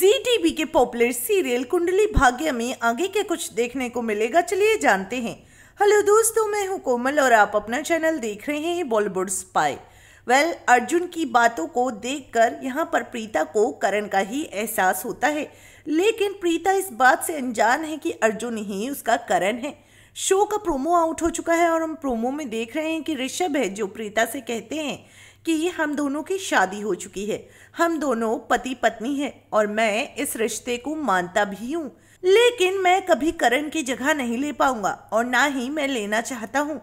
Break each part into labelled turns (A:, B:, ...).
A: जी TV के popular serial Kundali Bhagya में आगे के कुछ देखने को मिलेगा चलिए जानते हैं हेलो दोस्तों मैं हूं कोमल और आप अपना चैनल देख रहे हैं बॉलीवुड स्पाई वेल अर्जुन की बातों को देखकर यहां पर प्रीता को करण का ही एहसास होता है लेकिन प्रीता इस बात से अनजान है कि अर्जुन ही उसका करण है शो का प्रोमो आउट हो चुका है और हम प्रोमो में देख रहे हैं कि ऋषभ है जो प्रीता से कहते हैं कि हम दोनों की शादी हो चुकी है हम दोनों पति पत्नी हैं और मैं इस रिश्ते को मानता भी हूँ लेकिन मैं कभी करण की जगह नहीं ले पाऊंगा और ना ही मैं लेना चाहता हूँ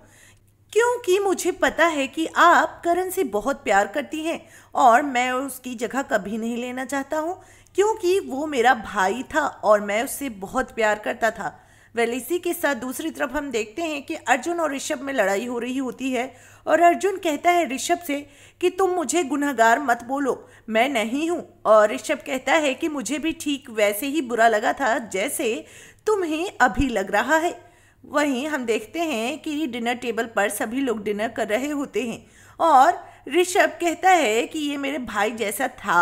A: क्योंकि मुझे पता है कि आप करण से बहुत प्यार करती हैं और मैं उसकी जगह कभी नहीं लेना चाहता हूँ क्योंकि वो मेरा भाई था और मैं उससे बहुत प्यार करता था वेल इसी के साथ दूसरी तरफ हम देखते हैं कि अर्जुन और ऋषभ में लड़ाई हो रही होती है और अर्जुन कहता है ऋषभ से कि तुम मुझे गुनहगार मत बोलो मैं नहीं हूँ और ऋषभ कहता है कि मुझे भी ठीक वैसे ही बुरा लगा था जैसे तुम्हें अभी लग रहा है वहीं हम देखते हैं कि डिनर टेबल पर सभी लोग डिनर कर रहे होते हैं और ऋषभ कहता है कि ये मेरे भाई जैसा था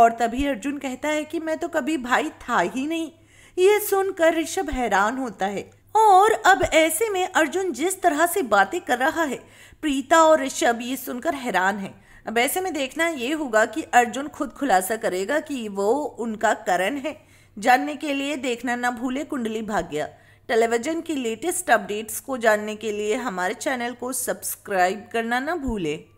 A: और तभी अर्जुन कहता है कि मैं तो कभी भाई था ही नहीं ये सुनकर ऋषभ हैरान होता है और अब ऐसे में अर्जुन जिस तरह से बातें कर रहा है प्रीता और ऋषभ ये सुनकर हैरान है अब ऐसे में देखना ये होगा कि अर्जुन खुद खुलासा करेगा कि वो उनका करण है जानने के लिए देखना ना भूले कुंडली भाग्य टेलीविजन की लेटेस्ट अपडेट्स को जानने के लिए हमारे चैनल को सब्सक्राइब करना ना भूले